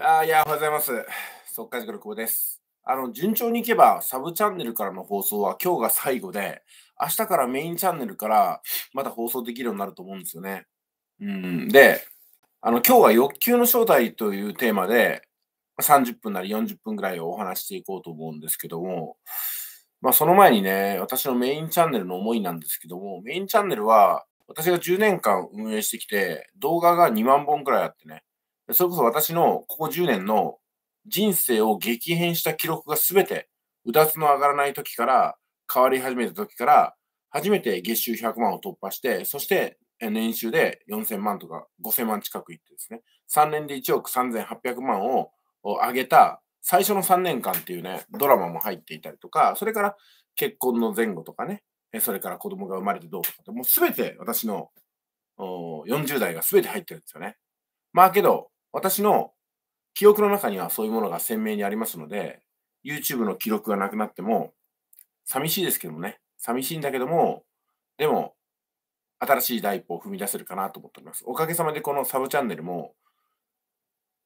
あいや、おはようございます。速稼塾の久保です。あの、順調にいけば、サブチャンネルからの放送は今日が最後で、明日からメインチャンネルからまた放送できるようになると思うんですよね。うん。で、あの、今日は欲求の正体というテーマで、30分なり40分ぐらいをお話していこうと思うんですけども、まあ、その前にね、私のメインチャンネルの思いなんですけども、メインチャンネルは、私が10年間運営してきて、動画が2万本くらいあってね、それこそ私のここ10年の人生を激変した記録がすべて、うだつの上がらない時から、変わり始めた時から、初めて月収100万を突破して、そして年収で4000万とか5000万近くいってですね、3年で1億3800万を上げた最初の3年間っていうね、ドラマも入っていたりとか、それから結婚の前後とかね、それから子供が生まれてどうとかって、もうすべて私の40代がすべて入ってるんですよね。まあけど、私の記憶の中にはそういうものが鮮明にありますので、YouTube の記録がなくなっても、寂しいですけどもね、寂しいんだけども、でも、新しい第一歩を踏み出せるかなと思っております。おかげさまでこのサブチャンネルも、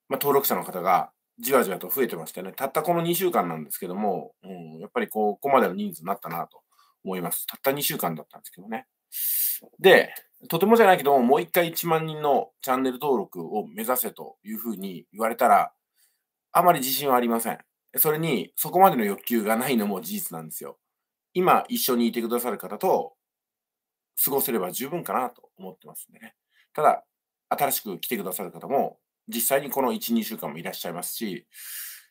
まあ、登録者の方がじわじわと増えてましてね、たったこの2週間なんですけども、うん、やっぱりここまでの人数になったなと。思います。たった2週間だったんですけどね。で、とてもじゃないけども、もう一回1万人のチャンネル登録を目指せというふうに言われたら、あまり自信はありません。それに、そこまでの欲求がないのも事実なんですよ。今、一緒にいてくださる方と過ごせれば十分かなと思ってますんでね。ただ、新しく来てくださる方も、実際にこの1、2週間もいらっしゃいますし、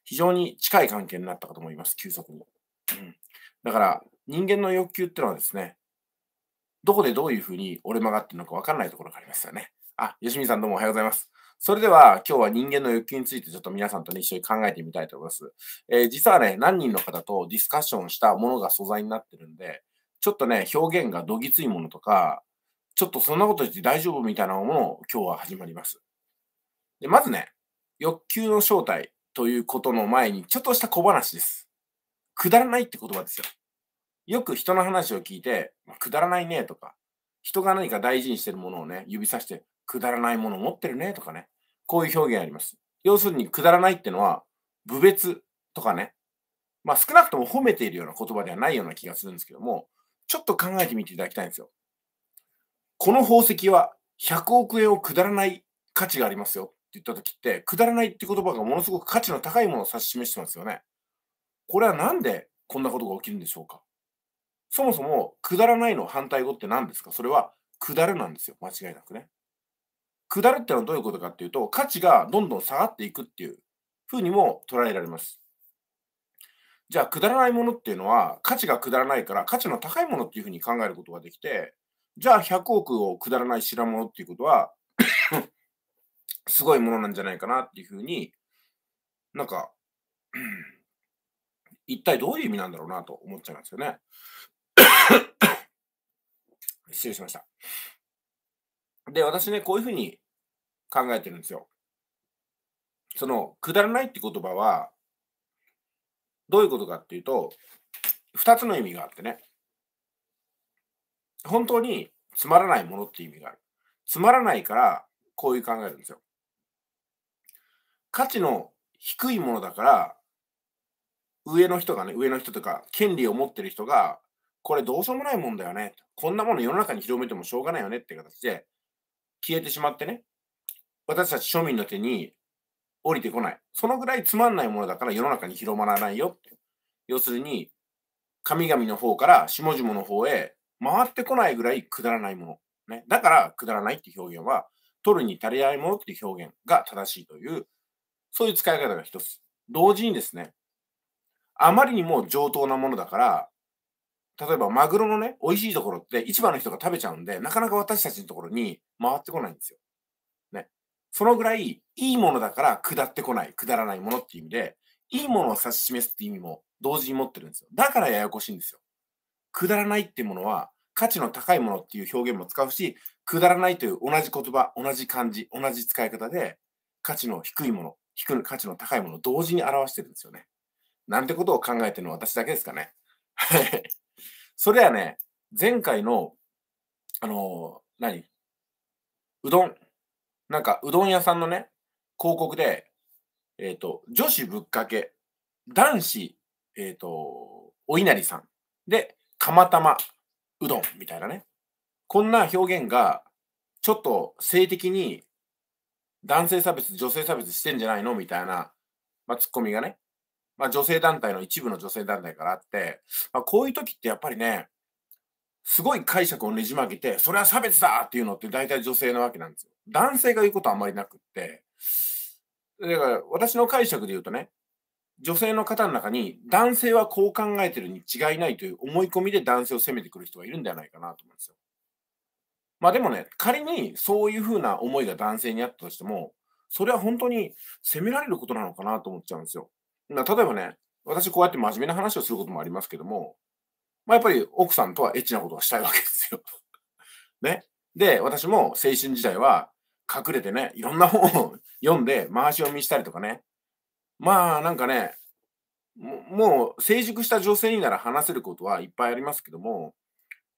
非常に近い関係になったかと思います、急速に。うん、だから、人間の欲求ってのはですね、どこでどういうふうに折れ曲がってるのか分かんないところがありますよね。あ、吉見さんどうもおはようございます。それでは今日は人間の欲求についてちょっと皆さんとね、一緒に考えてみたいと思います。えー、実はね、何人の方とディスカッションしたものが素材になってるんで、ちょっとね、表現がどぎついものとか、ちょっとそんなこと言って大丈夫みたいなものを今日は始まります。で、まずね、欲求の正体ということの前に、ちょっとした小話です。くだらないって言葉ですよ。よく人の話を聞いて、くだらないねとか、人が何か大事にしてるものをね、指さして、くだらないものを持ってるねとかね、こういう表現あります。要するに、くだらないってのは、無別とかね、まあ少なくとも褒めているような言葉ではないような気がするんですけども、ちょっと考えてみていただきたいんですよ。この宝石は100億円をくだらない価値がありますよって言った時って、くだらないって言葉がものすごく価値の高いものを指し示してますよね。これは何でこんなことが起きるんでしょうかそもそも、くだらないの反対語って何ですかそれは、くだるなんですよ。間違いなくね。くだるってのはどういうことかっていうと、価値がどんどん下がっていくっていうふうにも捉えられます。じゃあ、くだらないものっていうのは、価値がくだらないから、価値の高いものっていうふうに考えることができて、じゃあ、100億をくだらない品物っていうことはすごいものなんじゃないかなっていうふうになんか、一体どういう意味なんだろうなと思っちゃいますよね。失礼しました。で、私ね、こういうふうに考えてるんですよ。その、くだらないって言葉は、どういうことかっていうと、2つの意味があってね。本当につまらないものって意味がある。つまらないから、こういう考えるんですよ。価値の低いものだから、上の人がね、上の人とか、権利を持ってる人がこれどうしようもないもんだよね。こんなもの世の中に広めてもしょうがないよねって形で消えてしまってね、私たち庶民の手に降りてこない。そのぐらいつまんないものだから世の中に広まらないよ。要するに、神々の方から下々の方へ回ってこないぐらいくだらないもの。ね、だから、くだらないって表現は、取るに足りないものって表現が正しいという、そういう使い方が一つ。同時にですね、あまりにも上等なものだから、例えばマグロのね、美味しいところって市場の人が食べちゃうんで、なかなか私たちのところに回ってこないんですよ。ね。そのぐらいいいものだから下ってこない、下らないものっていう意味で、いいものを指し示すっていう意味も同時に持ってるんですよ。だからややこしいんですよ。くだらないってものは価値の高いものっていう表現も使うし、くだらないという同じ言葉、同じ漢字、同じ使い方で価値の低いもの、低い価値の高いものを同時に表してるんですよね。なんてことを考えてるのは私だけですかね。はい。それはね、前回の、あのー、何うどん。なんか、うどん屋さんのね、広告で、えっ、ー、と、女子ぶっかけ、男子、えっ、ー、と、お稲荷さん。で、釜玉うどんみたいなね。こんな表現が、ちょっと性的に男性差別、女性差別してんじゃないのみたいな、まあ、ツッコミがね、まあ、女性団体の一部の女性団体からあって、まあ、こういう時ってやっぱりね、すごい解釈をねじ曲げて、それは差別だっていうのって大体女性なわけなんですよ。男性が言うことはあんまりなくって。だから私の解釈で言うとね、女性の方の中に男性はこう考えてるに違いないという思い込みで男性を責めてくる人がいるんではないかなと思うんですよ。まあでもね、仮にそういうふうな思いが男性にあったとしても、それは本当に責められることなのかなと思っちゃうんですよ。例えばね、私こうやって真面目な話をすることもありますけども、まあ、やっぱり奥さんとはエッチなことをしたいわけですよ。ね。で、私も青春時代は隠れてね、いろんな本を読んで回し読みしたりとかね。まあなんかね、もう成熟した女性になら話せることはいっぱいありますけども、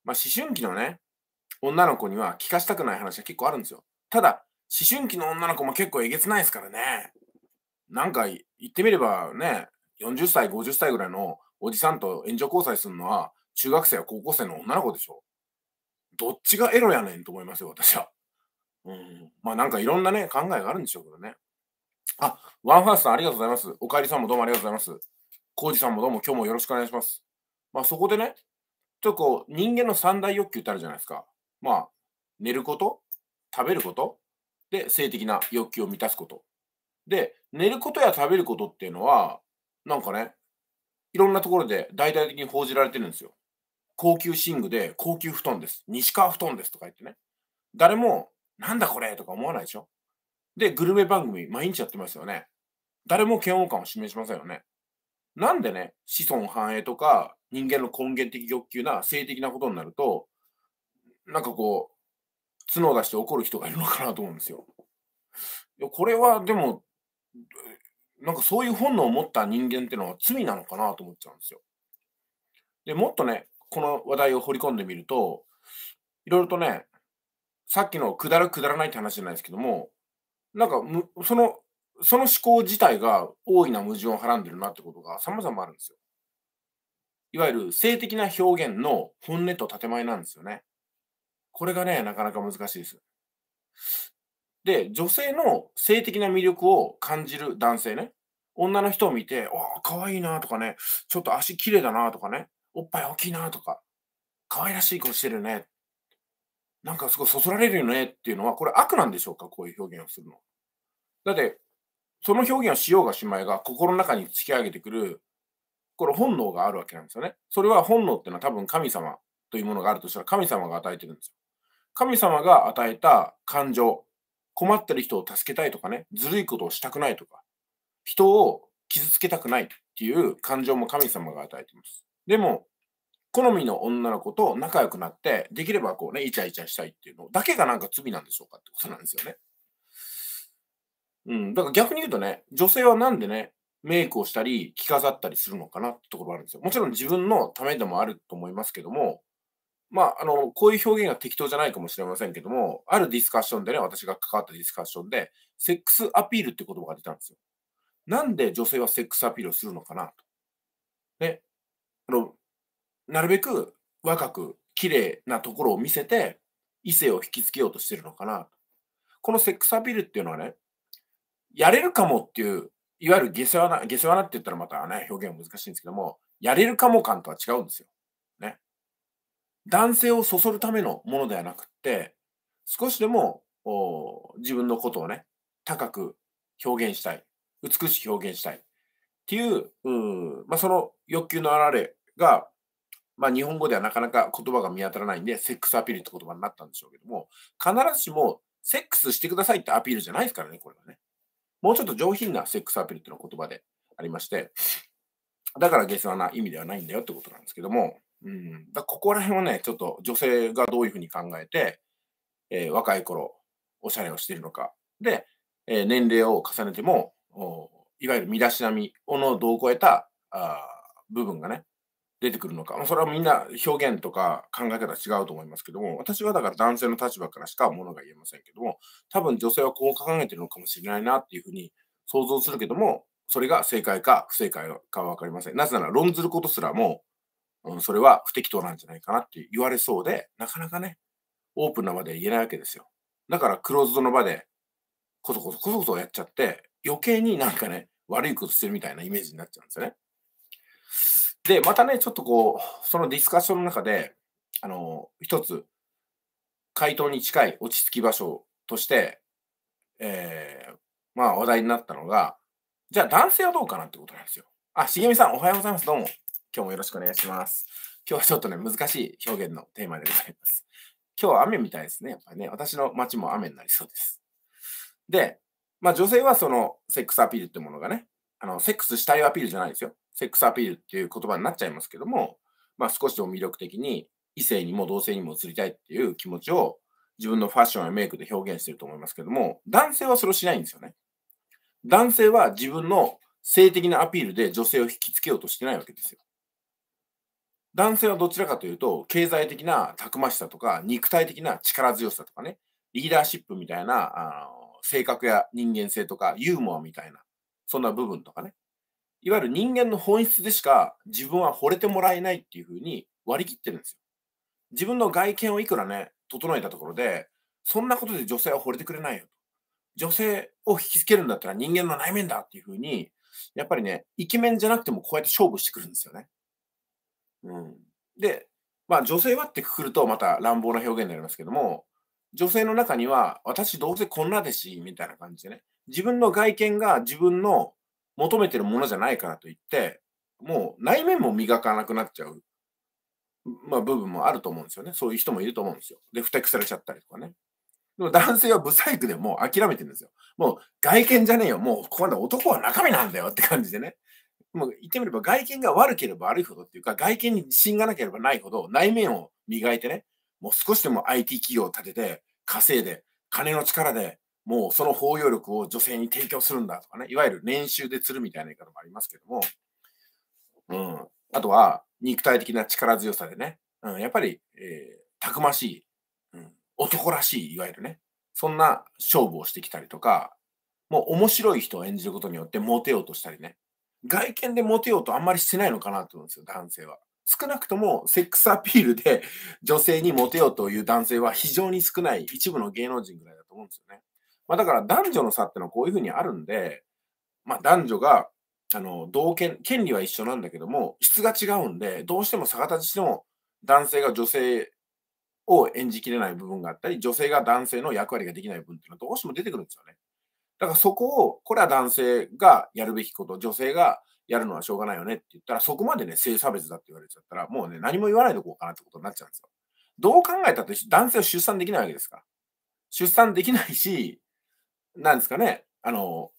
まあ、思春期のね、女の子には聞かしたくない話は結構あるんですよ。ただ、思春期の女の子も結構えげつないですからね。なんか言ってみればね、40歳、50歳ぐらいのおじさんと援助交際するのは、中学生や高校生の女の子でしょ。どっちがエロやねんと思いますよ、私は。うん。まあなんかいろんなね、考えがあるんでしょうけどね。あ、ワンファースさんありがとうございます。おかえりさんもどうもありがとうございます。コウジさんもどうも今日もよろしくお願いします。まあそこでね、ちょっとこう、人間の三大欲求ってあるじゃないですか。まあ、寝ること、食べること、で、性的な欲求を満たすこと。で、寝ることや食べることっていうのは、なんかね、いろんなところで大々的に報じられてるんですよ。高級寝具で高級布団です。西川布団ですとか言ってね。誰も、なんだこれとか思わないでしょ。で、グルメ番組毎日やってますよね。誰も嫌悪感を示しませんよね。なんでね、子孫繁栄とか人間の根源的欲求な性的なことになると、なんかこう、角を出して怒る人がいるのかなと思うんですよ。これはでもなんかそういう本能を持った人間っていうのは罪なのかなと思っちゃうんですよ。で、もっとね、この話題を掘り込んでみると、いろいろとね、さっきのくだらくだらないって話じゃないですけども、なんかむ、その、その思考自体が大いな矛盾をはらんでるなってことが様々あるんですよ。いわゆる性的な表現の本音と建前なんですよね。これがね、なかなか難しいです。で、女性の性的な魅力を感じる男性ね。女の人を見て、ああ、可愛いなとかね、ちょっと足綺麗だなとかね、おっぱい大きいなとか、可愛らしい子してるね。なんかすごいそそられるよねっていうのは、これ悪なんでしょうかこういう表現をするの。だって、その表現をしようがしまいが、心の中に突き上げてくる、これ本能があるわけなんですよね。それは本能っていうのは多分神様というものがあるとしたら、神様が与えてるんですよ。神様が与えた感情、困ってる人を助けたいとかね、ずるいことをしたくないとか、人を傷つけたくないっていう感情も神様が与えています。でも、好みの女の子と仲良くなって、できればこうね、イチャイチャしたいっていうのだけがなんか罪なんでしょうかってことなんですよね。うん、だから逆に言うとね、女性はなんでね、メイクをしたり、着飾ったりするのかなってところがあるんですよ。もちろん自分のためでもあると思いますけども、まあ、あの、こういう表現が適当じゃないかもしれませんけども、あるディスカッションでね、私が関わったディスカッションで、セックスアピールって言葉が出たんですよ。なんで女性はセックスアピールをするのかなと。ね。あの、なるべく若く綺麗なところを見せて、異性を引きつけようとしてるのかなこのセックスアピールっていうのはね、やれるかもっていう、いわゆる下世話な、下世話なって言ったらまたね、表現は難しいんですけども、やれるかも感とは違うんですよ。男性をそそるためのものではなくって、少しでも自分のことをね、高く表現したい、美しく表現したいっていう、うまあ、その欲求の表れが、まあ、日本語ではなかなか言葉が見当たらないんで、セックスアピールって言葉になったんでしょうけども、必ずしもセックスしてくださいってアピールじゃないですからね、これはね。もうちょっと上品なセックスアピールっていうの言葉でありまして、だから下世話な意味ではないんだよってことなんですけども、うん、だここら辺はね、ちょっと女性がどういうふうに考えて、えー、若い頃、おしゃれをしているのか。で、えー、年齢を重ねても、いわゆる身だしなみの度を超えたあ部分がね、出てくるのか。それはみんな表現とか考え方は違うと思いますけども、私はだから男性の立場からしかものが言えませんけども、多分女性はこう掲げてるのかもしれないなっていうふうに想像するけども、それが正解か不正解かは分かりません。なぜなら論ずることすらもうん、それは不適当なんじゃないかなって言われそうで、なかなかね、オープンな場で言えないわけですよ。だからクローズドの場で、こそこそこそこそやっちゃって、余計になんかね、悪いことしてるみたいなイメージになっちゃうんですよね。で、またね、ちょっとこう、そのディスカッションの中で、あの、一つ、回答に近い落ち着き場所として、えー、まあ話題になったのが、じゃあ男性はどうかなってことなんですよ。あ、しげみさん、おはようございます。どうも。今日もよろしくお願いします。今日はちょっとね、難しい表現のテーマでございます。今日は雨みたいですね。やっぱりね、私の街も雨になりそうです。で、まあ女性はそのセックスアピールってものがね、あの、セックスしたいアピールじゃないですよ。セックスアピールっていう言葉になっちゃいますけども、まあ少しでも魅力的に異性にも同性にも移りたいっていう気持ちを自分のファッションやメイクで表現してると思いますけども、男性はそれをしないんですよね。男性は自分の性的なアピールで女性を引きつけようとしてないわけですよ。男性はどちらかというと、経済的なたくましさとか、肉体的な力強さとかね、リーダーシップみたいな、あの性格や人間性とか、ユーモアみたいな、そんな部分とかね。いわゆる人間の本質でしか自分は惚れてもらえないっていうふうに割り切ってるんですよ。自分の外見をいくらね、整えたところで、そんなことで女性は惚れてくれないよ。女性を引きつけるんだったら人間の内面だっていうふうに、やっぱりね、イケメンじゃなくてもこうやって勝負してくるんですよね。うん、で、まあ、女性はってくくるとまた乱暴な表現になりますけども、女性の中には、私どうせこんなですし、みたいな感じでね、自分の外見が自分の求めてるものじゃないからといって、もう内面も磨かなくなっちゃう、まあ、部分もあると思うんですよね。そういう人もいると思うんですよ。で、ふてくされちゃったりとかね。でも男性はブサイクでもう諦めてるんですよ。もう外見じゃねえよ。もうこんな男は中身なんだよって感じでね。もう言ってみれば外見が悪ければ悪いほどっていうか、外見に自信がなければないほど、内面を磨いてね、もう少しでも IT 企業を立てて、稼いで、金の力で、もうその包容力を女性に提供するんだとかね、いわゆる年収で釣るみたいな言い方もありますけども、うん。あとは、肉体的な力強さでね、うん、やっぱり、えー、たくましい、うん、男らしい、いわゆるね、そんな勝負をしてきたりとか、もう面白い人を演じることによってモテようとしたりね、外見でモテようとあんまりしてないのかなと思うんですよ、男性は。少なくともセックスアピールで女性にモテようという男性は非常に少ない一部の芸能人ぐらいだと思うんですよね。まあ、だから男女の差ってのはこういうふうにあるんで、まあ、男女があの同権権利は一緒なんだけども質が違うんでどうしても逆立ちの男性が女性を演じきれない部分があったり女性が男性の役割ができない部分っていうのはどうしても出てくるんですよね。だからそこを、これは男性がやるべきこと、女性がやるのはしょうがないよねって言ったら、そこまでね、性差別だって言われちゃったら、もうね、何も言わないでおこうかなってことになっちゃうんですよ。どう考えたって、男性は出産できないわけですから。出産できないし、なんですかね、あの、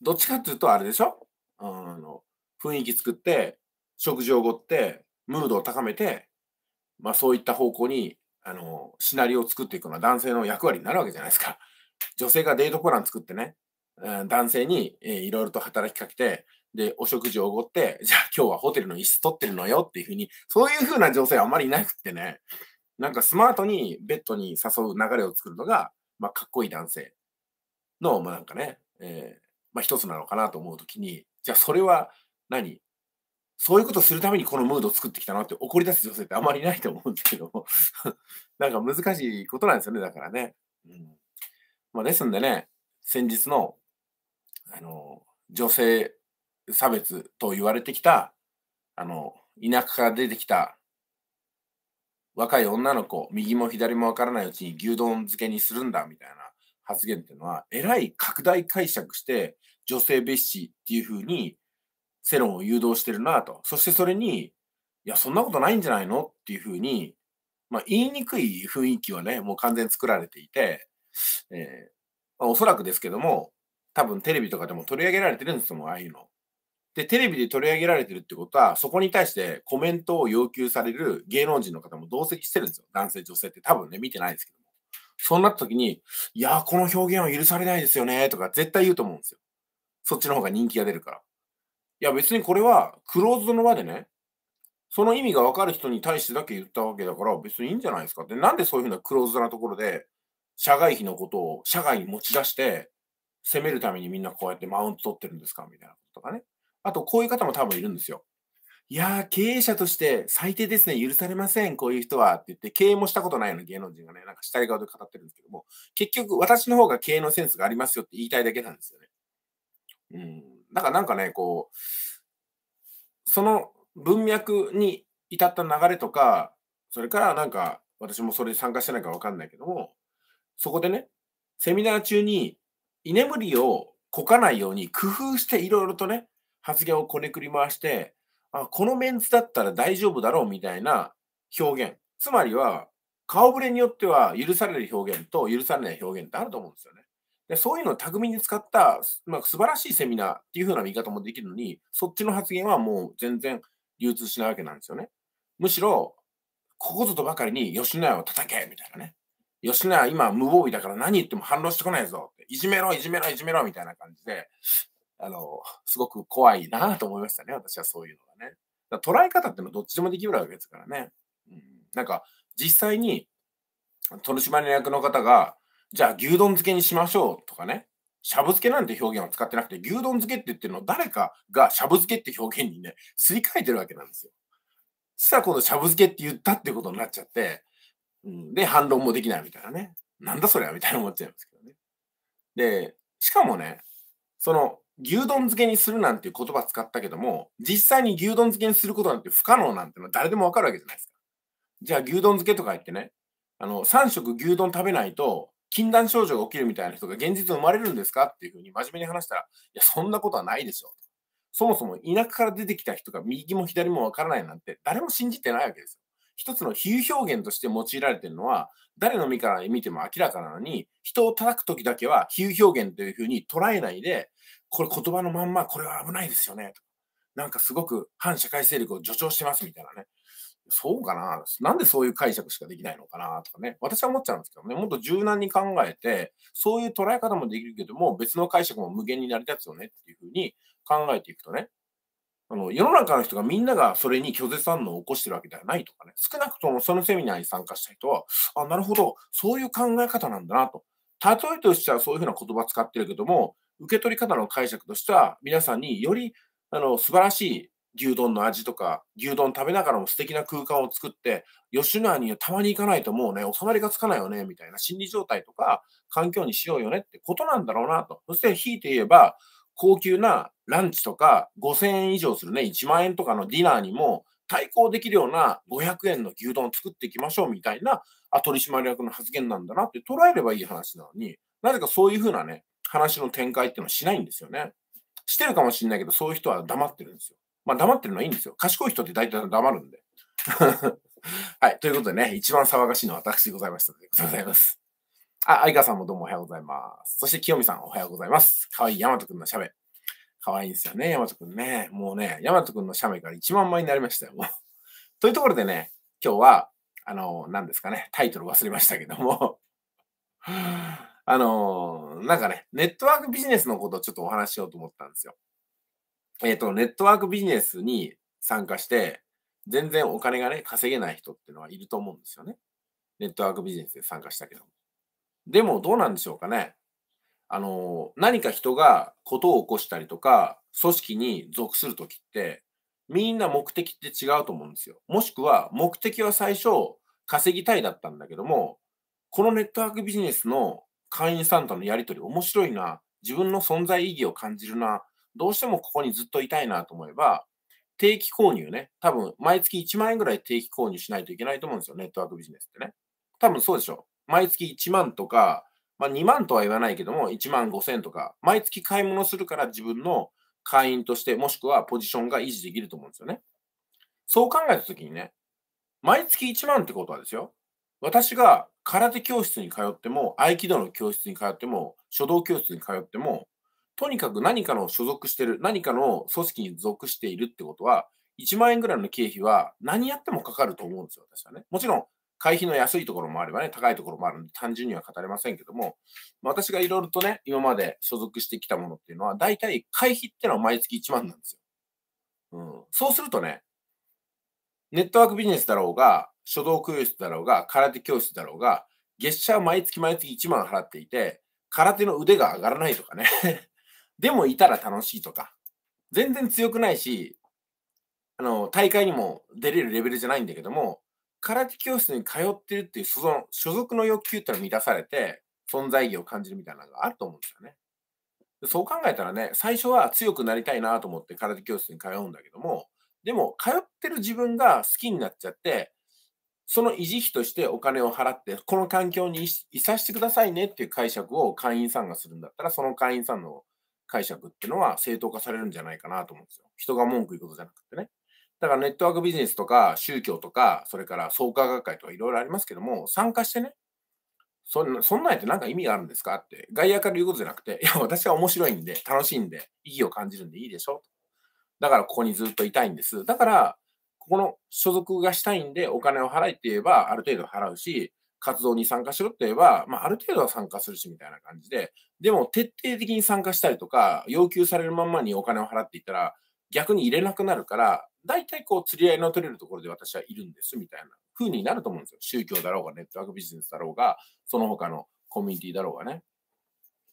どっちかっていうとあれでしょあの雰囲気作って、食事をおごって、ムードを高めて、まあそういった方向に、あの、シナリオを作っていくのは男性の役割になるわけじゃないですか。女性がデートプラン作ってね、男性にいろいろと働きかけて、で、お食事をおごって、じゃあ今日はホテルの椅子取ってるのよっていうふうに、そういうふうな女性あまりいなくってね、なんかスマートにベッドに誘う流れを作るのが、まあ、かっこいい男性の、まあ、なんかね、えー、まあ、一つなのかなと思うときに、じゃあそれは何そういうことするためにこのムードを作ってきたなって怒り出す女性ってあまりいないと思うんですけど なんか難しいことなんですよね、だからね。うんまあ、ですんでね、先日のあの、女性差別と言われてきた、あの、田舎から出てきた若い女の子、右も左もわからないうちに牛丼漬けにするんだみたいな発言っていうのは、えらい拡大解釈して、女性蔑視っていうふうに世論を誘導してるなと。そしてそれに、いや、そんなことないんじゃないのっていうふうに、まあ、言いにくい雰囲気はね、もう完全作られていて、えーまあ、おそらくですけども、多分テレビとかでも取り上げられてるんですもん、ああいうの。で、テレビで取り上げられてるってことは、そこに対してコメントを要求される芸能人の方も同席してるんですよ。男性、女性って多分ね、見てないですけども。そうなった時に、いやー、この表現は許されないですよね、とか絶対言うと思うんですよ。そっちの方が人気が出るから。いや、別にこれは、クローズドの場でね、その意味がわかる人に対してだけ言ったわけだから、別にいいんじゃないですか。で、なんでそういうふうなクローズドなところで、社外費のことを社外に持ち出して、攻めるためにみんなこうやってマウント取ってるんですかみたいなこととかね。あと、こういう方も多分いるんですよ。いやー、経営者として最低ですね、許されません、こういう人はって言って、経営もしたことないような芸能人がね、なんか下り顔で語ってるんですけども、結局、私の方が経営のセンスがありますよって言いたいだけなんですよね。うん。だからなんかね、こう、その文脈に至った流れとか、それからなんか、私もそれに参加してないかわかんないけども、そこでね、セミナー中に居眠りをこかないように工夫していろいろとね、発言をこねくり回して、あ、このメンツだったら大丈夫だろうみたいな表現。つまりは、顔ぶれによっては許される表現と許されない表現ってあると思うんですよね。でそういうのを巧みに使った、まあ、素晴らしいセミナーっていう風な見方もできるのに、そっちの発言はもう全然流通しないわけなんですよね。むしろ、ここぞとばかりに吉野家を叩けみたいなね。吉永今無防備だから何言っても反論してこないぞって、いじめろ、いじめろ、いじめろ、みたいな感じで、あの、すごく怖いなと思いましたね、私はそういうのがね。だ捉え方ってのはどっちでもできるわけですからね。うん、なんか、実際に、取締役の方が、じゃあ牛丼漬けにしましょうとかね、しゃぶ漬けなんて表現を使ってなくて、牛丼漬けって言ってるのを誰かがしゃぶ漬けって表現にね、すり替えてるわけなんですよ。さあ、このしゃぶ漬けって言ったってことになっちゃって、で、反論もできないみたいなね。なんだそれはみたいな思っちゃいますけどね。で、しかもね、その、牛丼漬けにするなんていう言葉使ったけども、実際に牛丼漬けにすることなんて不可能なんてのは誰でもわかるわけじゃないですか。じゃあ牛丼漬けとか言ってね、あの、3食牛丼食べないと、禁断症状が起きるみたいな人が現実生まれるんですかっていうふうに真面目に話したら、いや、そんなことはないでしょ。そもそも田舎から出てきた人が右も左もわからないなんて、誰も信じてないわけですよ。一つの比喩表現として用いられているのは、誰の身から見ても明らかなのに、人を叩くときだけは比喩表現というふうに捉えないで、これ言葉のまんま、これは危ないですよね、となんかすごく反社会勢力を助長してますみたいなね。そうかななんでそういう解釈しかできないのかなとかね。私は思っちゃうんですけどね。もっと柔軟に考えて、そういう捉え方もできるけども、別の解釈も無限に成り立つよねっていうふうに考えていくとね、あの世の中の人がみんながそれに拒絶反応を起こしてるわけではないとかね、少なくともそのセミナーに参加した人は、あ、なるほど、そういう考え方なんだなと。例えとしてはそういうふうな言葉使ってるけども、受け取り方の解釈としては、皆さんによりあの素晴らしい牛丼の味とか、牛丼食べながらも素敵な空間を作って、吉野家にたまに行かないともうね、収まりがつかないよね、みたいな心理状態とか、環境にしようよねってことなんだろうなと。そして、ひいて言えば、高級なランチとか5000円以上するね、1万円とかのディナーにも対抗できるような500円の牛丼を作っていきましょうみたいな取締役の発言なんだなって捉えればいい話なのに、なぜかそういうふうなね、話の展開っていうのはしないんですよね。してるかもしれないけど、そういう人は黙ってるんですよ。まあ黙ってるのはいいんですよ。賢い人って大体黙るんで。はい。ということでね、一番騒がしいのは私でございましたのでございます。あ、相川さんもどうもおはようございます。そして清美さんおはようございます。かわいい大和くんのしゃべ。かわいいですよね、山和くんね。もうね、大和くんの写メから1万枚になりましたよ。というところでね、今日は、あの、何ですかね、タイトル忘れましたけどもあの、なんかね、ネットワークビジネスのことをちょっとお話ししようと思ったんですよ。えっ、ー、と、ネットワークビジネスに参加して、全然お金がね、稼げない人っていうのはいると思うんですよね。ネットワークビジネスで参加したけども。でもどうなんでしょうかね。あの、何か人が事を起こしたりとか、組織に属するときって、みんな目的って違うと思うんですよ。もしくは、目的は最初、稼ぎたいだったんだけども、このネットワークビジネスの会員さんとのやりとり面白いな、自分の存在意義を感じるな、どうしてもここにずっといたいなと思えば、定期購入ね、多分毎月1万円ぐらい定期購入しないといけないと思うんですよ、ネットワークビジネスってね。多分そうでしょう。毎月1万とか、まあ、2万とは言わないけども、1万5千とか、毎月買い物するから自分の会員として、もしくはポジションが維持できると思うんですよね。そう考えたときにね、毎月1万ってことはですよ、私が空手教室に通っても、合気道の教室に通っても、書道教室に通っても、とにかく何かの所属してる、何かの組織に属しているってことは、1万円ぐらいの経費は何やってもかかると思うんですよ、私はね。もちろん、会費の安いところもあればね、高いところもあるんで、単純には語れませんけども、私がいろいろとね、今まで所属してきたものっていうのは、大体会費ってのは毎月1万なんですよ。うん。そうするとね、ネットワークビジネスだろうが、書道教室だろうが、空手教室だろうが、月謝は毎月毎月1万払っていて、空手の腕が上がらないとかね。でもいたら楽しいとか。全然強くないし、あの、大会にも出れるレベルじゃないんだけども、空手教室に通ってるっていうその所属の欲求ってうのは満たされて、存在意義を感じるみたいなのがあると思うんですよね。そう考えたらね、最初は強くなりたいなと思って空手教室に通うんだけども、でも通ってる自分が好きになっちゃって、その維持費としてお金を払って、この環境にいさせてくださいねっていう解釈を会員さんがするんだったら、その会員さんの解釈っていうのは正当化されるんじゃないかなと思うんですよ。人が文句言うことじゃなくてね。だからネットワークビジネスとか宗教とか、それから創価学会とかいろいろありますけども、参加してね、そんな、そんなんやって何か意味があるんですかって、外野から言うことじゃなくて、いや、私は面白いんで、楽しいんで、意義を感じるんでいいでしょ。だからここにずっといたいんです。だから、ここの所属がしたいんで、お金を払いって言えば、ある程度払うし、活動に参加しろって言えば、まあ、ある程度は参加するしみたいな感じで、でも徹底的に参加したりとか、要求されるまんまにお金を払っていったら、逆に入れなくなるから、大体こう釣り合いの取れるところで私はいるんですみたいな風になると思うんですよ。宗教だろうが、ネットワークビジネスだろうが、その他のコミュニティだろうがね。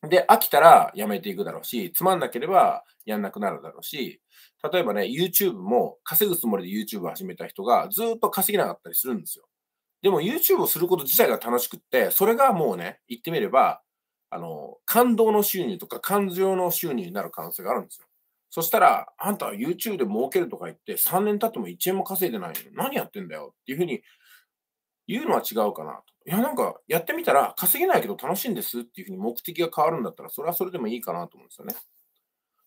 で、飽きたらやめていくだろうし、つまんなければやんなくなるだろうし、例えばね、YouTube も稼ぐつもりで YouTube を始めた人がずっと稼げなかったりするんですよ。でも YouTube をすること自体が楽しくって、それがもうね、言ってみれば、あの、感動の収入とか感情の収入になる可能性があるんですよ。そしたら、あんた YouTube で儲けるとか言って、3年経っても1円も稼いでないの何やってんだよっていうふうに言うのは違うかなと。いや、なんか、やってみたら稼げないけど楽しいんですっていうふうに目的が変わるんだったら、それはそれでもいいかなと思うんですよね。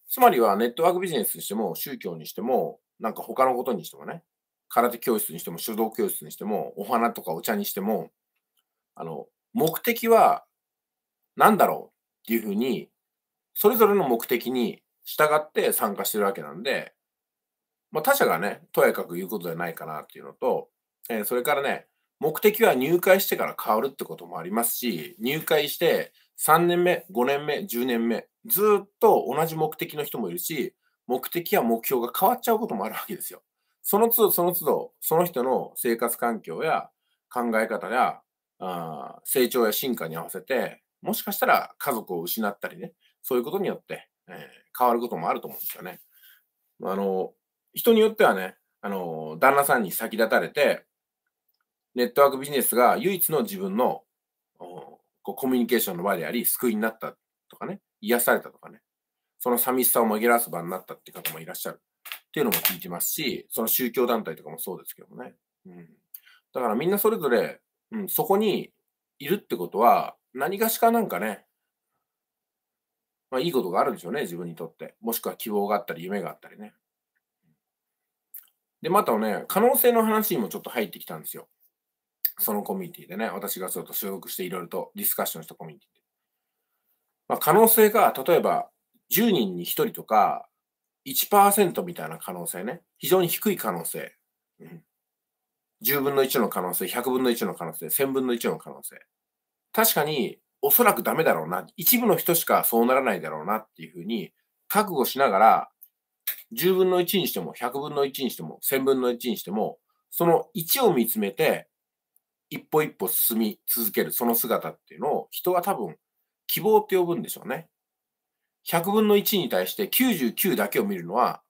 つまりは、ネットワークビジネスにしても、宗教にしても、なんか他のことにしてもね、空手教室にしても、書道教室にしても、お花とかお茶にしても、あの、目的は何だろうっていうふうに、それぞれの目的に従って参加してるわけなんで、まあ、他者がね、とやかく言うことじゃないかなっていうのと、えー、それからね、目的は入会してから変わるってこともありますし、入会して3年目、5年目、10年目、ずっと同じ目的の人もいるし、目的や目標が変わっちゃうこともあるわけですよ。その都度その都度、その人の生活環境や考え方やあ成長や進化に合わせて、もしかしたら家族を失ったりね、そういうことによってね、変わることもあると思うんですよね。あの、人によってはね、あの、旦那さんに先立たれて、ネットワークビジネスが唯一の自分のこうコミュニケーションの場であり、救いになったとかね、癒されたとかね、その寂しさを紛らわす場になったって方もいらっしゃるっていうのも聞いてますし、その宗教団体とかもそうですけどもね。うん、だからみんなそれぞれ、うん、そこにいるってことは、何かしかなんかね、まあ、いいことがあるんでしょうね、自分にとって。もしくは希望があったり、夢があったりね。で、またね、可能性の話にもちょっと入ってきたんですよ。そのコミュニティでね、私がちょっと所属していろいろとディスカッションしたコミュニティで。まあ、可能性が、例えば、10人に1人とか、1%みたいな可能性ね。非常に低い可能性。うん、10分の1の可能性、100分の1の可能性、1000分の1の可能性。確かに、おそらくダメだろうな、一部の人しかそうならないだろうなっていうふうに覚悟しながら、10分の1にしても、100分の1にしても、1000分の1にしても、その1を見つめて、一歩一歩進み続けるその姿っていうのを人は多分希望って呼ぶんでしょうね。100分の1に対して99だけを見るのは、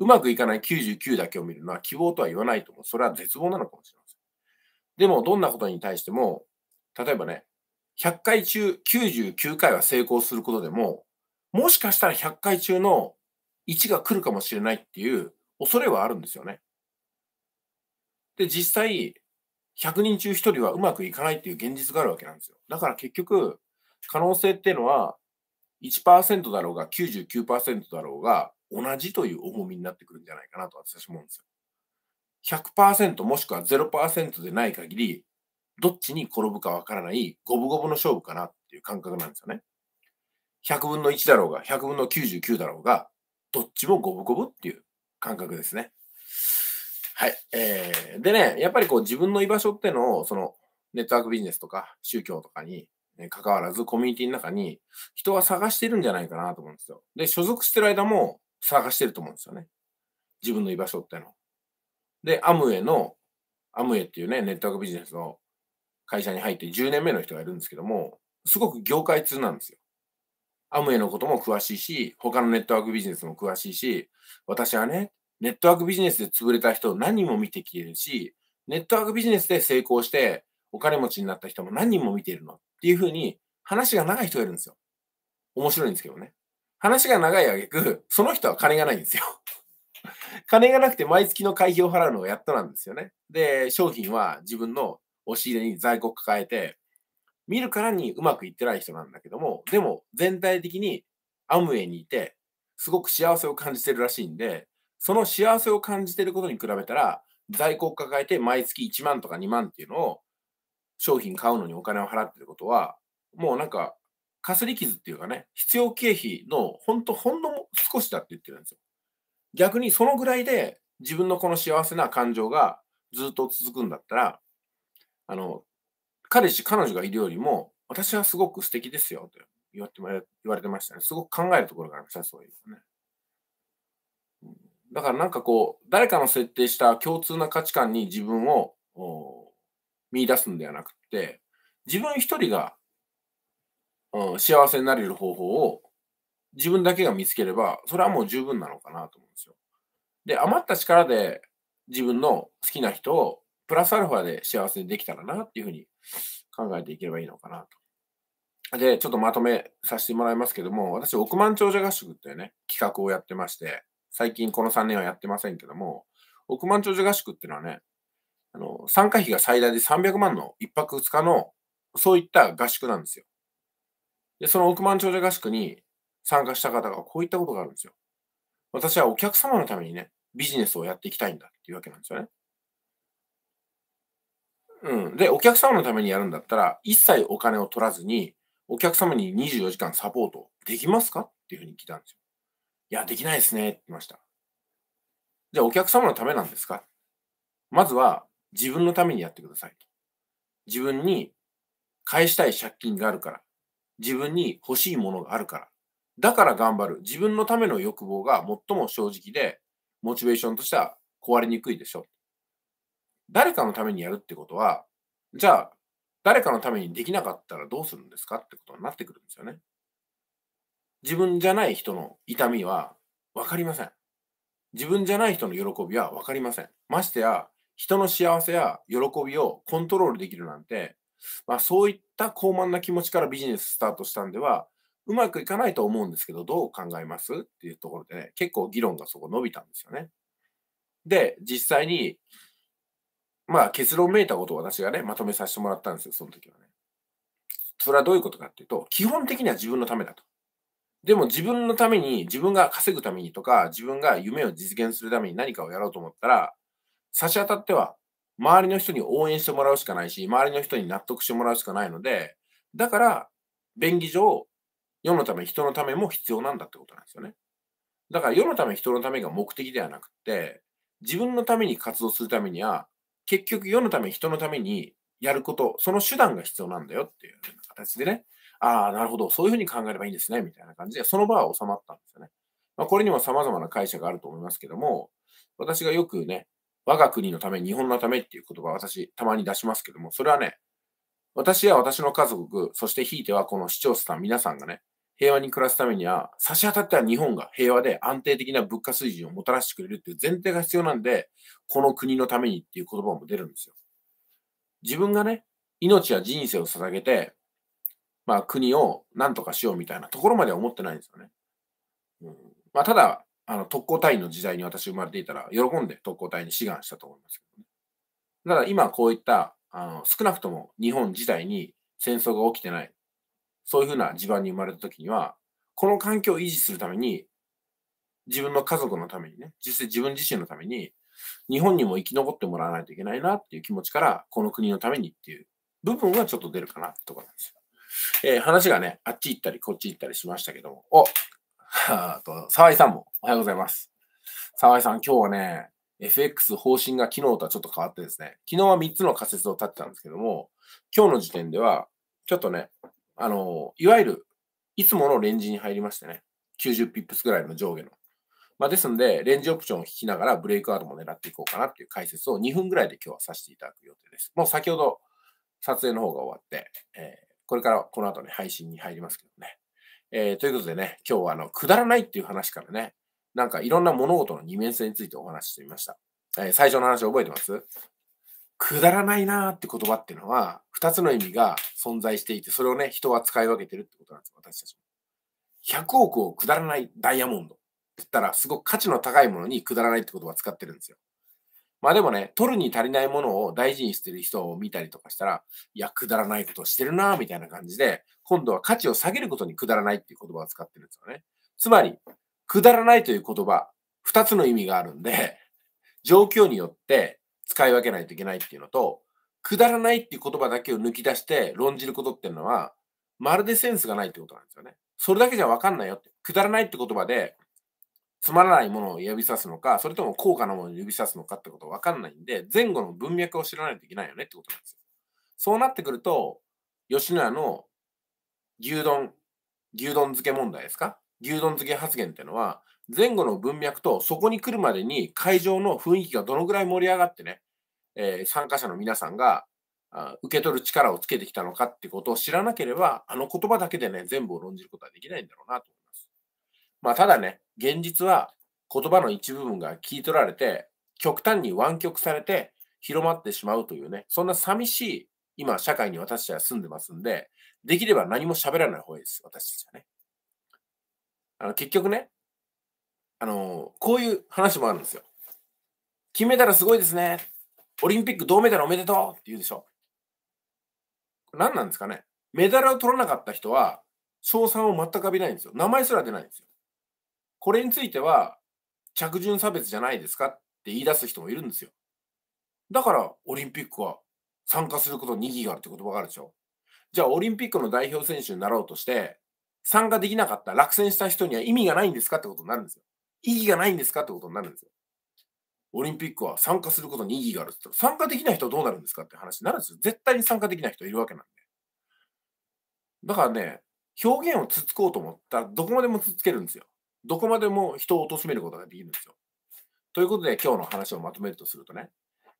うまくいかない99だけを見るのは希望とは言わないと思う。それは絶望なのかもしれません。でも、どんなことに対しても、例えばね、100回中99回は成功することでも、もしかしたら100回中の1が来るかもしれないっていう恐れはあるんですよね。で、実際、100人中1人はうまくいかないっていう現実があるわけなんですよ。だから結局、可能性っていうのは1%だろうが99%だろうが同じという重みになってくるんじゃないかなと私は思うんですよ。100%もしくは0%でない限り、どっちに転ぶかわからない、五分五分の勝負かなっていう感覚なんですよね。100分の1だろうが、100分の99だろうが、どっちも五分五分っていう感覚ですね。はい。えー、でね、やっぱりこう自分の居場所ってのを、そのネットワークビジネスとか宗教とかに、ね、関わらずコミュニティの中に人は探してるんじゃないかなと思うんですよ。で、所属してる間も探してると思うんですよね。自分の居場所っての。で、アムウェイの、アムウェイっていうね、ネットワークビジネスの会社に入って10年目の人がいるんですけども、すごく業界通なんですよ。アムウェイのことも詳しいし、他のネットワークビジネスも詳しいし、私はね、ネットワークビジネスで潰れた人を何人も見てきてるし、ネットワークビジネスで成功してお金持ちになった人も何人も見ているのっていうふうに話が長い人がいるんですよ。面白いんですけどね。話が長いあげく、その人は金がないんですよ。金がなくて毎月の会費を払うのがやっとなんですよね。で、商品は自分の押し入れに在庫抱えて、見るからにうまくいってない人なんだけども、でも全体的にアムウェイにいて、すごく幸せを感じてるらしいんで、その幸せを感じてることに比べたら、在庫を抱えて毎月1万とか2万っていうのを商品買うのにお金を払ってることは、もうなんか、かすり傷っていうかね、必要経費のほんとほんの少しだって言ってるんですよ。逆にそのぐらいで自分のこの幸せな感情がずっと続くんだったら、あの、彼氏、彼女がいるよりも、私はすごく素敵ですよと言われて言われてましたね。すごく考えるところがありました、そういうね。だからなんかこう、誰かの設定した共通な価値観に自分を見出すんではなくて、自分一人が、うん、幸せになれる方法を自分だけが見つければ、それはもう十分なのかなと思うんですよ。で、余った力で自分の好きな人をプラスアルファで幸せにできたらなっていうふうに考えていければいいのかなと。で、ちょっとまとめさせてもらいますけども、私、億万長者合宿っていうね、企画をやってまして、最近この3年はやってませんけども、億万長者合宿っていうのはね、あの、参加費が最大で300万の1泊2日の、そういった合宿なんですよ。で、その億万長者合宿に参加した方がこういったことがあるんですよ。私はお客様のためにね、ビジネスをやっていきたいんだっていうわけなんですよね。うん。で、お客様のためにやるんだったら、一切お金を取らずに、お客様に24時間サポートできますかっていうふうに聞いたんですよ。いや、できないですね、って言いました。じゃあ、お客様のためなんですかまずは、自分のためにやってください。自分に返したい借金があるから。自分に欲しいものがあるから。だから頑張る。自分のための欲望が最も正直で、モチベーションとしては壊れにくいでしょ。誰かのためにやるってことは、じゃあ、誰かのためにできなかったらどうするんですかってことになってくるんですよね。自分じゃない人の痛みは分かりません。自分じゃない人の喜びは分かりません。ましてや、人の幸せや喜びをコントロールできるなんて、まあ、そういった高慢な気持ちからビジネススタートしたんでは、うまくいかないと思うんですけど、どう考えますっていうところでね、結構議論がそこ伸びたんですよね。で、実際に、まあ結論めいたことを私がね、まとめさせてもらったんですよ、その時はね。それはどういうことかっていうと、基本的には自分のためだと。でも自分のために、自分が稼ぐためにとか、自分が夢を実現するために何かをやろうと思ったら、差し当たっては、周りの人に応援してもらうしかないし、周りの人に納得してもらうしかないので、だから、便宜上、世のため、人のためも必要なんだってことなんですよね。だから世のため、人のためが目的ではなくて、自分のために活動するためには、結局世のため、人のためにやること、その手段が必要なんだよっていうう形でね、ああ、なるほど、そういうふうに考えればいいんですね、みたいな感じで、その場は収まったんですよね。まあ、これにも様々な解釈があると思いますけども、私がよくね、我が国のため、日本のためっていう言葉を私、たまに出しますけども、それはね、私や私の家族、そしてひいてはこの視聴者さん、皆さんがね、平和に暮らすためには、差し当たっては日本が平和で安定的な物価水準をもたらしてくれるっていう前提が必要なんで、この国のためにっていう言葉も出るんですよ。自分がね、命や人生を捧げて、まあ国を何とかしようみたいなところまでは思ってないんですよね。うん、まあただ、あの特攻隊員の時代に私生まれていたら、喜んで特攻隊に志願したと思いますけどね。ただ今こういった、あの少なくとも日本自体に戦争が起きてない、そういうふうな地盤に生まれた時には、この環境を維持するために、自分の家族のためにね、実際自分自身のために、日本にも生き残ってもらわないといけないなっていう気持ちから、この国のためにっていう部分がちょっと出るかなってとこなんですよ。えー、話がね、あっち行ったりこっち行ったりしましたけども、おあと、沢井さんもおはようございます。沢井さん、今日はね、FX 方針が昨日とはちょっと変わってですね、昨日は3つの仮説を立てたんですけども、今日の時点では、ちょっとね、あの、いわゆる、いつものレンジに入りましてね、90ピップスぐらいの上下の。まあ、ですので、レンジオプションを引きながらブレイクアウトも狙っていこうかなっていう解説を2分ぐらいで今日はさせていただく予定です。もう先ほど撮影の方が終わって、えー、これからこの後ね、配信に入りますけどね。えー、ということでね、今日はあの、くだらないっていう話からね、なんかいろんな物事の二面性についてお話ししてみました。えー、最初の話覚えてますくだらないなーって言葉っていうのは、二つの意味が存在していて、それをね、人は使い分けてるってことなんです、よ、私たちも。100億をくだらないダイヤモンドって言ったら、すごく価値の高いものにくだらないって言葉使ってるんですよ。まあでもね、取るに足りないものを大事にしてる人を見たりとかしたら、いや、くだらないことをしてるな、みたいな感じで、今度は価値を下げることにくだらないっていう言葉を使ってるんですよね。つまり、くだらないという言葉、二つの意味があるんで、状況によって使い分けないといけないっていうのと、くだらないっていう言葉だけを抜き出して論じることっていうのは、まるでセンスがないってことなんですよね。それだけじゃわかんないよって。くだらないって言葉で、つまらないものを指さすのか、それとも高価なものを指さすのかってことはわかんないんで、前後の文脈を知らないといけないよねってことなんですよ。そうなってくると、吉野家の牛丼、牛丼漬け問題ですか牛丼漬け発言っていうのは、前後の文脈と、そこに来るまでに会場の雰囲気がどのぐらい盛り上がってね、えー、参加者の皆さんがあ受け取る力をつけてきたのかってことを知らなければ、あの言葉だけでね、全部を論じることはできないんだろうなと思います。まあ、ただね、現実は言葉の一部分が聞い取られて、極端に湾曲されて広まってしまうというね、そんな寂しい今、社会に私たちは住んでますんで、できれば何も喋らない方がいいです、私たちはね。あの結局ね、あの、こういう話もあるんですよ。金メダルすごいですね。オリンピック銅メダルおめでとうって言うでしょ。何なんですかね。メダルを取らなかった人は、賞賛を全く浴びないんですよ。名前すら出ないんですよ。これについては、着順差別じゃないですかって言い出す人もいるんですよ。だから、オリンピックは参加することに意義があるって言葉があるでしょ。じゃあ、オリンピックの代表選手になろうとして、参加できなかった、落選した人には意味がないんですかってことになるんですよ。意義がないんですかってことになるんですよ。オリンピックは参加することに意義があるって言ったら、参加できない人はどうなるんですかって話になるんですよ。絶対に参加できない人いるわけなんで。だからね、表現をつつこうと思ったら、どこまでもつつけるんですよ。どこまでも人を貶めることができるんですよ。ということで、今日の話をまとめるとするとね、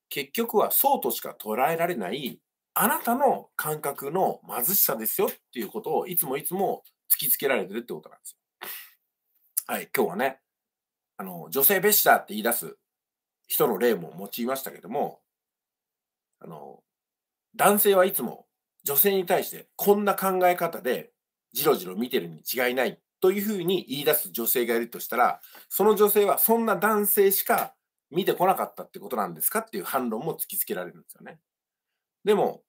結局はそうとしか捉えられないあなたの感覚の貧しさですよっていうことをいつもいつも突きつけられてるってことなんですよ。はい、今日はね、あの、女性蔑視だって言い出す人の例も用いましたけども、あの、男性はいつも女性に対してこんな考え方でじろじろ見てるに違いないというふうに言い出す女性がいるとしたら、その女性はそんな男性しか見てこなかったってことなんですかっていう反論も突きつけられるんですよね。でも、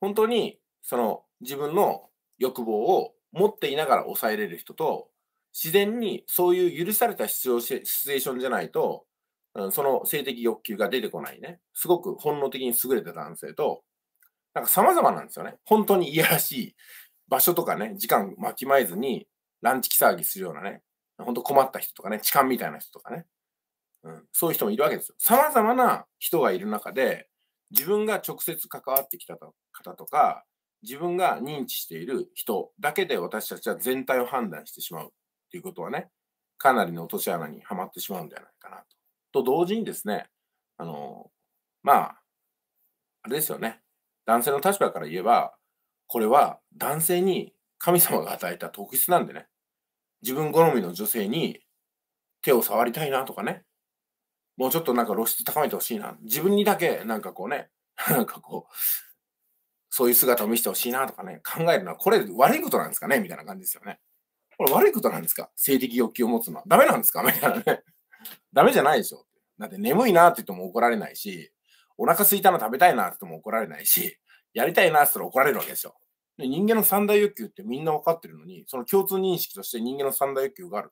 本当にその自分の欲望を持っていながら抑えれる人と、自然にそういう許されたシチュエーションじゃないと、うん、その性的欲求が出てこないね。すごく本能的に優れた男性と、なんか様々なんですよね。本当にいやらしい場所とかね、時間巻きまえずにランチキ騒ぎするようなね、本当困った人とかね、痴漢みたいな人とかね、うん、そういう人もいるわけですよ。様々な人がいる中で、自分が直接関わってきた方とか、自分が認知している人だけで私たちは全体を判断してしまう。っていうことはね、かなりの落とし穴にはまってしまうんじゃないかなと。と同時にですね、あの、まあ、あれですよね。男性の立場から言えば、これは男性に神様が与えた特質なんでね。自分好みの女性に手を触りたいなとかね。もうちょっとなんか露出高めてほしいな。自分にだけなんかこうね、なんかこう、そういう姿を見せてほしいなとかね、考えるのは、これ悪いことなんですかねみたいな感じですよね。これ悪いことなんですか性的欲求を持つのは。ダメなんですかみたいなね。ダメじゃないでしょ。だって眠いなって言っても怒られないし、お腹すいたの食べたいなって言っても怒られないし、やりたいなって言ったら怒られるわけでしょ。で人間の三大欲求ってみんな分かってるのに、その共通認識として人間の三大欲求がある。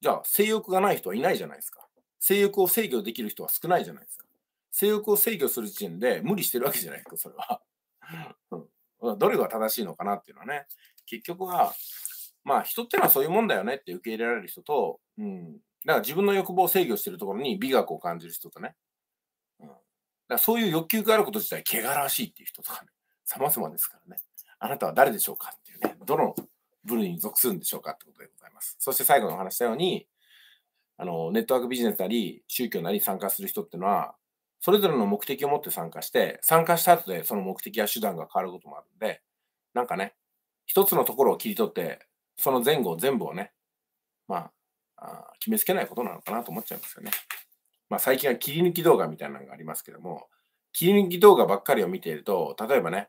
じゃあ、性欲がない人はいないじゃないですか。性欲を制御できる人は少ないじゃないですか。性欲を制御する時点で無理してるわけじゃないですか、それは。どれが正しいのかなっていうのはね、結局はまあ人ってのはそういうもんだよねって受け入れられる人と、うん、だから自分の欲望を制御してるところに美学を感じる人とね、うん、だからそういう欲求があること自体汚らしいっていう人とかね、様々ですからね、あなたは誰でしょうかっていうね、どの部類に属するんでしょうかってことでございます。そして最後のお話したように、あの、ネットワークビジネスなり、宗教なり参加する人ってのは、それぞれの目的を持って参加して、参加した後でその目的や手段が変わることもあるんで、なんかね、一つのところを切り取って、その前後全部をね、まあ、あ決めつけないことなのかなと思っちゃいますよね。まあ、最近は切り抜き動画みたいなのがありますけども、切り抜き動画ばっかりを見ていると、例えばね、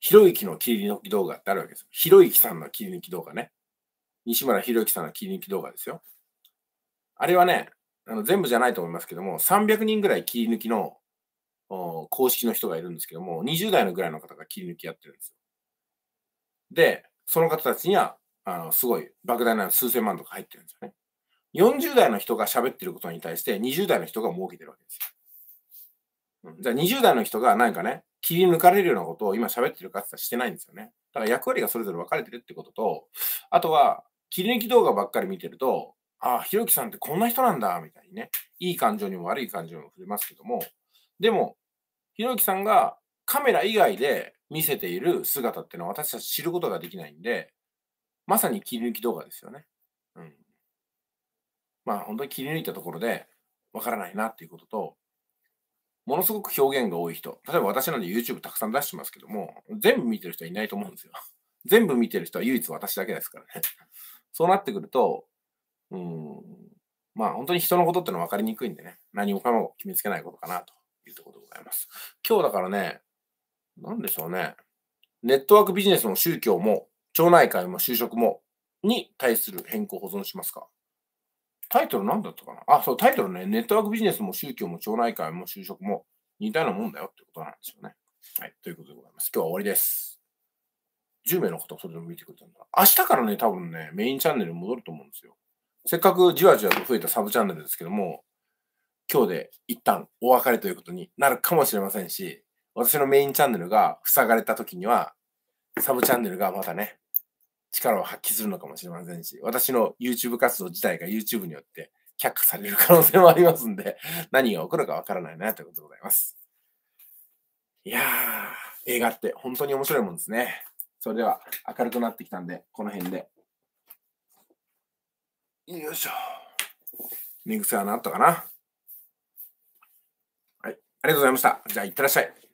ひろゆきの切り抜き動画ってあるわけですよ。ひろゆきさんの切り抜き動画ね。西村ひろゆきさんの切り抜き動画ですよ。あれはね、あの全部じゃないと思いますけども、300人ぐらい切り抜きの公式の人がいるんですけども、20代のぐらいの方が切り抜きやってるんですよ。で、その方たちにはあの、すごい、莫大な数千万とか入ってるんですよね。40代の人が喋ってることに対して、20代の人が儲けてるわけですよ。うん、じゃあ、20代の人が何かね、切り抜かれるようなことを今喋ってるかって言ったらしてないんですよね。だから役割がそれぞれ分かれてるってことと、あとは、切り抜き動画ばっかり見てると、ああ、ひろきさんってこんな人なんだ、みたいにね、いい感情にも悪い感情にも触れますけども、でも、ひろきさんがカメラ以外で見せている姿っていうのは私たち知ることができないんで、まさに切り抜き動画ですよね。うん。まあ本当に切り抜いたところでわからないなっていうことと、ものすごく表現が多い人、例えば私なんで YouTube たくさん出してますけども、全部見てる人はいないと思うんですよ。全部見てる人は唯一私だけですからね。そうなってくると、うん、まあ本当に人のことってのは分かりにくいんでね、何もかも決めつけないことかなというところでございます。今日だからね、なんでしょうね、ネットワークビジネスも宗教も町内会も就職もに対する変更保存しますかタイトル何だったかなあ、そう、タイトルね、ネットワークビジネスも宗教も町内会も就職も似たようなもんだよってことなんですよね。はい、ということでございます。今日は終わりです。10名の方それでも見てくれたんだ。明日からね、多分ね、メインチャンネルに戻ると思うんですよ。せっかくじわじわと増えたサブチャンネルですけども、今日で一旦お別れということになるかもしれませんし、私のメインチャンネルが塞がれた時には、サブチャンネルがまたね、力を発揮するのかもしれませんし、私の YouTube 活動自体が YouTube によって却下される可能性もありますんで、何が起こるかわからないなということでございます。いやー、映画って本当に面白いもんですね。それでは明るくなってきたんで、この辺で。よいしょ。寝癖はなったかなはい。ありがとうございました。じゃあ、いってらっしゃい。